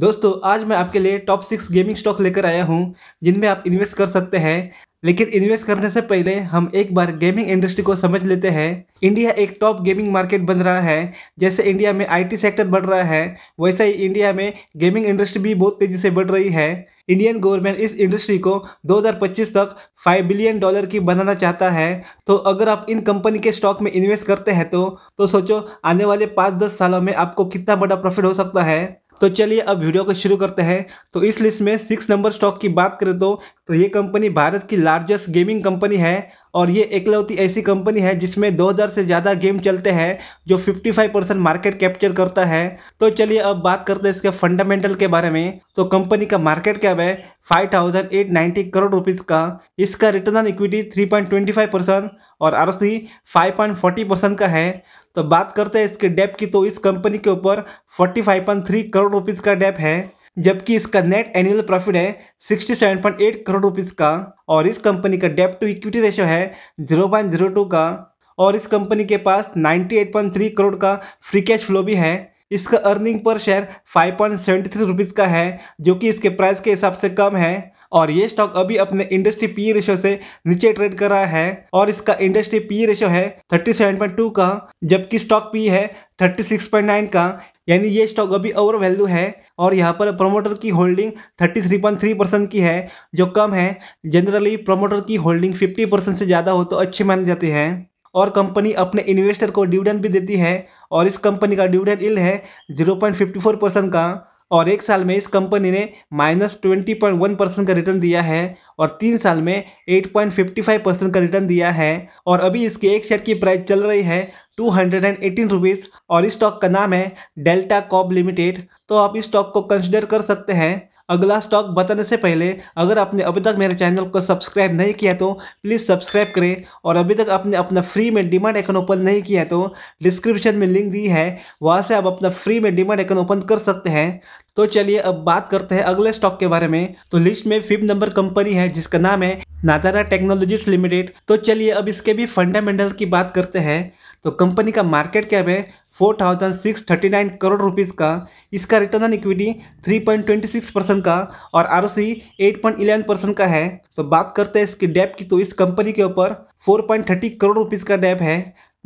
दोस्तों आज मैं आपके लिए टॉप सिक्स गेमिंग स्टॉक लेकर आया हूँ जिनमें आप इन्वेस्ट कर सकते हैं लेकिन इन्वेस्ट करने से पहले हम एक बार गेमिंग इंडस्ट्री को समझ लेते हैं इंडिया एक टॉप गेमिंग मार्केट बन रहा है जैसे इंडिया में आईटी सेक्टर बढ़ रहा है वैसे ही इंडिया में गेमिंग इंडस्ट्री भी बहुत तेज़ी से बढ़ रही है इंडियन गवर्नमेंट इस इंडस्ट्री को 2025 तक 5 बिलियन डॉलर की बनाना चाहता है तो अगर आप इन कंपनी के स्टॉक में इन्वेस्ट करते हैं तो, तो सोचो आने वाले पाँच दस सालों में आपको कितना बड़ा प्रॉफिट हो सकता है तो चलिए अब वीडियो को शुरू करते हैं तो इस लिस्ट में सिक्स नंबर स्टॉक की बात करें तो तो ये कंपनी भारत की लार्जेस्ट गेमिंग कंपनी है और ये एकलौती ऐसी कंपनी है जिसमें 2000 से ज़्यादा गेम चलते हैं जो 55 परसेंट मार्केट कैप्चर करता है तो चलिए अब बात करते हैं इसके फंडामेंटल के बारे में तो कंपनी का मार्केट कैप है 5,890 करोड़ रुपीज़ का इसका रिटर्न ऑन इक्विटी 3.25 परसेंट और आर सी परसेंट का है तो बात करते हैं इसके डेप की तो इस कंपनी के ऊपर फोर्टी करोड़ रुपीज़ का डेप है जबकि इसका नेट एनुअल प्रॉफिट है 67.8 करोड़ रुपीस का और इस कंपनी का डेप्ट टू इक्विटी रेशियो है 0.02 का और इस कंपनी के पास 98.3 करोड़ का फ्री कैश फ्लो भी है इसका earning per share five point seventy three rupees का है जो कि इसके प्राइस के हिसाब से कम है और ये स्टॉक अभी अपने इंडस्ट्री पी रेशो से नीचे ट्रेड कर रहा है और इसका इंडस्ट्री पी रेशो है थर्टी सेवन पॉइंट टू का जबकि स्टॉक पी है थर्टी सिक्स पॉइंट नाइन का यानी ये स्टॉक अभी ओवर वैल्यू है और यहाँ पर प्रोमोटर की holding thirty three point three percent की है जो कम है जनरली प्रोमोटर की होल्डिंग फिफ्टी परसेंट से ज़्यादा हो तो अच्छी मानी जाती है और कंपनी अपने इन्वेस्टर को डिविडेंड भी देती है और इस कंपनी का डिविडेंड इल है zero point fifty four percent का और एक साल में इस कंपनी ने minus twenty point one percent का रिटर्न दिया है और तीन साल में eight point fifty five percent का रिटर्न दिया है और अभी इसके एक शेयर की प्राइस चल रही है two hundred and eighteen rupees और इस स्टॉक का नाम है डेल्टा कॉप लिमिटेड तो आप इस स्टॉक को कंसिडर कर सकते हैं अगला स्टॉक बताने से पहले अगर आपने अभी तक मेरे चैनल को सब्सक्राइब नहीं किया तो प्लीज़ सब्सक्राइब करें और अभी तक आपने अपना फ्री में डिमांड अकाउंट ओपन नहीं किया तो डिस्क्रिप्शन में लिंक दी है वहाँ से आप अपना फ्री में डिमांड अकाउंट ओपन कर सकते हैं तो चलिए अब बात करते हैं अगले स्टॉक के बारे में तो लिस्ट में फिफ्थ नंबर कंपनी है जिसका नाम है नादारा टेक्नोलॉजीज लिमिटेड तो चलिए अब इसके भी फंडामेंटल की बात करते हैं तो कंपनी का मार्केट कैप है four thousand six thirty nine crore rupees का इसका return on equity three point twenty six percent का और R 8.11 C eight point eleven percent का है तो बात करते हैं इसकी डेप की तो इस कंपनी के ऊपर four point thirty crore rupees का डेप है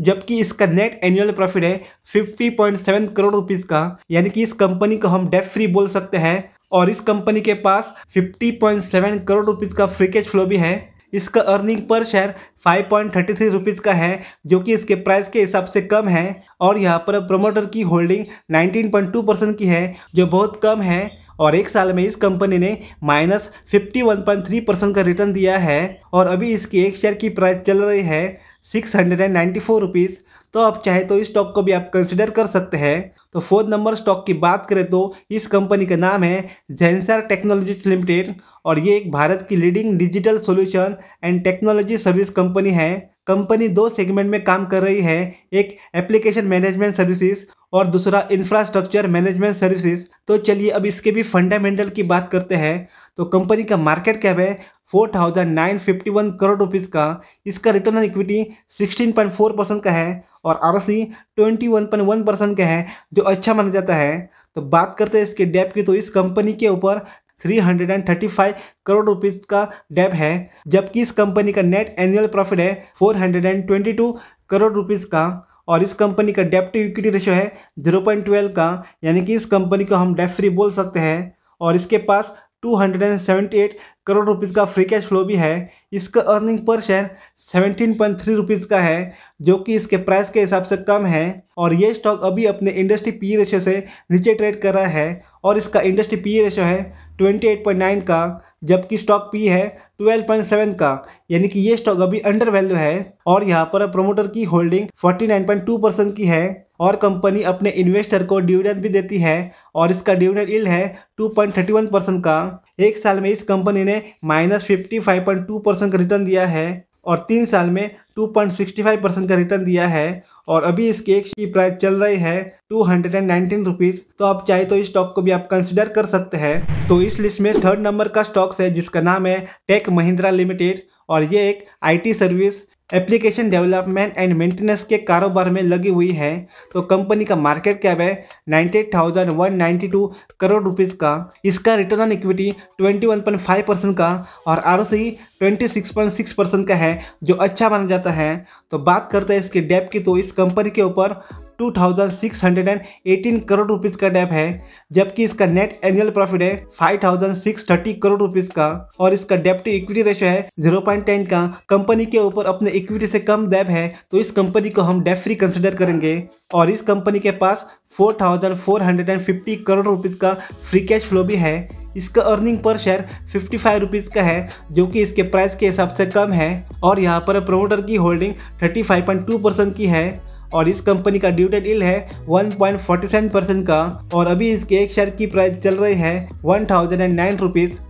जबकि इसका नेट एनुअल प्रॉफिट है 50.7 करोड़ रुपीज़ का यानी कि इस कंपनी को हम डेप फ्री बोल सकते हैं और इस कंपनी के पास 50.7 करोड़ रुपीज़ का फ्री कैश फ्लो भी है इसका earning per share five point thirty three rupees का है जो कि इसके प्राइस के हिसाब से कम है और यहाँ पर प्रमोटर की holding nineteen point two percent की है जो बहुत कम है और एक साल में इस कंपनी ने minus fifty one point three percent का रिटर्न दिया है और अभी इसकी एक शेयर की प्राइस चल रही है six hundred and ninety four rupees तो आप चाहे तो इस स्टॉक को भी आप कंसिडर कर सकते हैं तो फोर्थ नंबर स्टॉक की बात करें तो इस कंपनी का नाम है जेंसर टेक्नोलॉजीज लिमिटेड और ये एक भारत की leading digital solution and technology service company है कंपनी दो सेगमेंट में काम कर रही है एक एप्लीकेशन मैनेजमेंट सर्विसेज और दूसरा इंफ्रास्ट्रक्चर मैनेजमेंट सर्विसेज तो चलिए अब इसके भी फंडामेंटल की बात करते हैं तो कंपनी का मार्केट कैप है four thousand nine fifty one crore rupees का इसका return on equity sixteen point four percent का है और R twenty one point one percent का है जो अच्छा माना जाता है तो बात करते हैं इसके डेप की तो इस कंपनी के ऊपर 335 करोड़ रुपीस का डेप है जबकि इस कंपनी का नेट एनुअल प्रॉफिट है 422 करोड़ रुपीस का और इस कंपनी का टू इक्विटी रेशियो है जीरो का यानी कि इस कंपनी को हम डेप फ्री बोल सकते हैं और इसके पास 278 करोड़ रुपीज़ का फ्री कैश फ्लो भी है इसका अर्निंग पर शेयर 17.3 रुपीज़ का है जो कि इसके प्राइस के हिसाब से कम है और ये स्टॉक अभी अपने इंडस्ट्री पी रेशो से नीचे ट्रेड कर रहा है और इसका इंडस्ट्री पी रेशो है 28.9 का जबकि स्टॉक पी है 12.7 का यानी कि ये स्टॉक अभी अंडर वैल्यू है और यहाँ पर प्रमोटर की होल्डिंग फोर्टी परसेंट की है और कंपनी अपने इन्वेस्टर को डिविडेंड भी देती है और इसका डिविडेंड इल है 2.31 परसेंट का एक साल में इस कंपनी ने माइनस फिफ्टी परसेंट का रिटर्न दिया है और तीन साल में 2.65 परसेंट का रिटर्न दिया है और अभी इसकी एक की प्राइस चल रही है two hundred and nineteen rupees तो आप चाहे तो इस स्टॉक को भी आप कंसिडर कर सकते हैं तो इस लिस्ट में थर्ड नंबर का स्टॉक्स है जिसका नाम है टेक महिंद्रा लिमिटेड और ये एक IT service application development and maintenance के कारोबार में लगी हुई है तो कंपनी का मार्केट कैप है 98,192 करोड़ रुपीज़ का इसका रिटर्न ऑन इक्विटी 21.5 परसेंट का और आर 26.6 परसेंट का है जो अच्छा माना जाता है तो बात करते हैं इसके डेप की तो इस कंपनी के ऊपर 2,618 करोड़ रुपीस का डेप है जबकि इसका नेट एनुअल प्रॉफिट है 5,630 करोड़ रुपीस का और इसका डेप टू इक्विटी रेशो है 0.10 का कंपनी के ऊपर अपने इक्विटी से कम डेप है तो इस कंपनी को हम डेप फ्री कंसिडर करेंगे और इस कंपनी के पास 4,450 करोड़ रुपीस का फ्री कैश फ्लो भी है इसका earning per share fifty five rupees का है जो कि इसके प्राइस के हिसाब से कम है और यहाँ पर प्रोमोटर की holding thirty five point two percent की है और इस कंपनी का ड्यूटेड इल है 1.47 परसेंट का और अभी इसके एक शेयर की प्राइस चल रही है वन थाउजेंड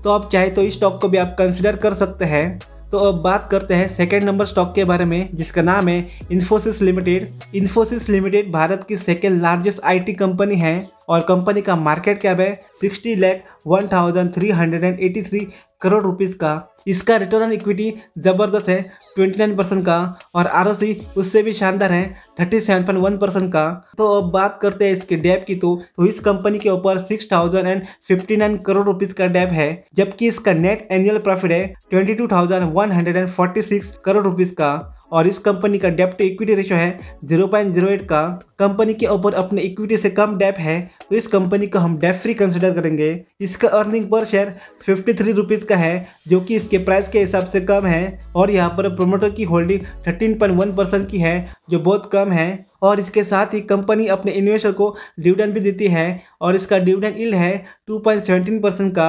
तो आप चाहे तो इस स्टॉक को भी आप कंसिडर कर सकते हैं तो अब बात करते हैं सेकेंड नंबर स्टॉक के बारे में जिसका नाम है इन्फोसिस लिमिटेड इन्फोसिस लिमिटेड भारत की सेकेंड लार्जेस्ट आईटी कंपनी है और कंपनी का मार्केट कैप है sixty lakh one thousand three hundred and eighty three crore rupees का इसका रिटर्न ऑन इक्विटी ज़बरदस्त है 29 परसेंट का और आर उससे भी शानदार है 37.1 परसेंट का तो अब बात करते हैं इसके डैप की तो, तो इस कंपनी के ऊपर 6,059 करोड़ रुपीज़ का डैप है जबकि इसका नेट एनुअल प्रॉफिट है 22,146 करोड़ रुपीज़ का और इस कंपनी का डेप टू इक्विटी रेशो है 0.08 का कंपनी के ऊपर अपने इक्विटी से कम डेप है तो इस कंपनी को हम डेप फ्री कंसिडर करेंगे इसका earning per share fifty three rupees का है जो कि इसके प्राइस के हिसाब से कम है और यहाँ पर प्रोमोटर की holding thirteen point one percent की है जो बहुत कम है और इसके साथ ही कंपनी अपने इन्वेस्टर को डिविडेंड भी देती है और इसका डिविडेंड इल है 2.17 परसेंट का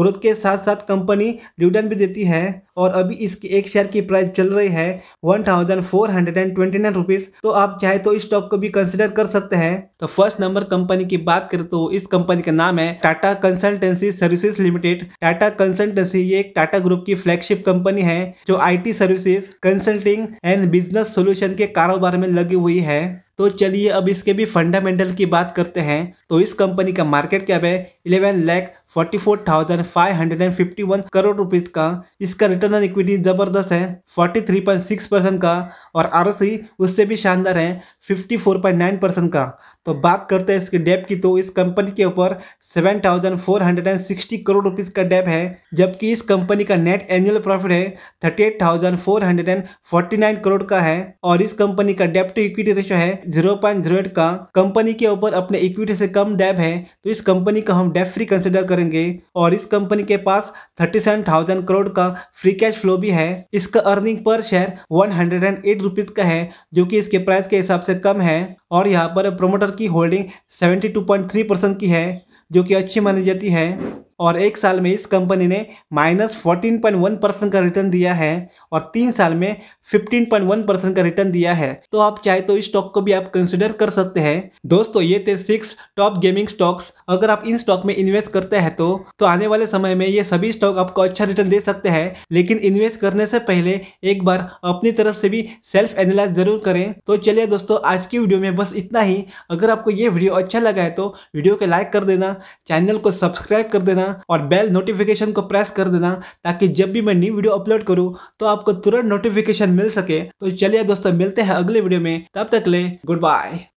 ग्रोथ के साथ साथ कंपनी डिविडेंड भी देती है और अभी इसकी एक शेयर की प्राइस चल रही है one thousand four hundred and twenty nine rupees तो आप चाहे तो इस स्टॉक को भी कंसिडर कर सकते हैं तो फर्स्ट नंबर कंपनी की बात करें तो इस कंपनी का नाम है Tata consultancy services limited Tata consultancy ये एक टाटा ग्रुप की फ्लैगशिप कंपनी है जो I T services consulting and business solution के कारोबार बारे में लगी हुई है। तो चलिए अब इसके भी फंडामेंटल की बात करते हैं तो इस कंपनी का मार्केट कैप है eleven lakh forty four thousand five hundred and fifty one crore rupees का इसका रिटर्न ऑन इक्विटी जबरदस्त है forty three point six percent का और आर उससे भी शानदार है fifty four point nine percent का तो बात करते हैं इसके डेप की तो इस कंपनी के ऊपर seven thousand four hundred and sixty crore rupees का डेप है जबकि इस कंपनी का नेट एनुअल प्रॉफिट है thirty eight thousand four hundred and forty nine crore का है और इस कंपनी का डेप टू इक्विटी रेशो है जीरो पॉइंट जीरो एट का कंपनी के ऊपर अपने इक्विटी से कम डेब है तो इस कंपनी का हम डेब फ्री कंसिडर करेंगे और इस कंपनी के पास थर्टी सेवन थाउजेंड करोड़ का फ्री कैश फ्लो भी है इसका earning per share one hundred and eight rupees का है जो कि इसके प्राइस के हिसाब से कम है और यहाँ पर प्रोमोटर की holding seventy two point three percent की है जो कि अच्छी मानी जाती है और एक साल में इस कंपनी ने minus fourteen point one percent का रिटर्न दिया है और तीन साल में फिफ्टीन पॉइंट वन परसेंट का रिटर्न दिया है तो आप चाहे तो इस स्टॉक को भी आप कंसिडर कर सकते हैं दोस्तों ये थे सिक्स टॉप गेमिंग स्टॉक्स अगर आप इन स्टॉक में इन्वेस्ट करते हैं तो, तो आने वाले समय में ये सभी स्टॉक आपको अच्छा रिटर्न दे सकते हैं लेकिन इन्वेस्ट करने से पहले एक बार अपनी तरफ से भी सेल्फ एनालाइज जरूर करें तो चलिए दोस्तों आज की वीडियो में बस इतना ही अगर आपको ये वीडियो अच्छा लगा है तो वीडियो को लाइक कर देना चैनल को सब्सक्राइब कर देना देना और बेल नोटिफिकेशन को प्रेस कर देना ताकि जब भी मैं न्यू वीडियो अपलोड करूँ तो आपको तुरंत नोटिफिकेशन मिल सके तो चलिए दोस्तों मिलते हैं अगले वीडियो में तब तक ले गुड बाय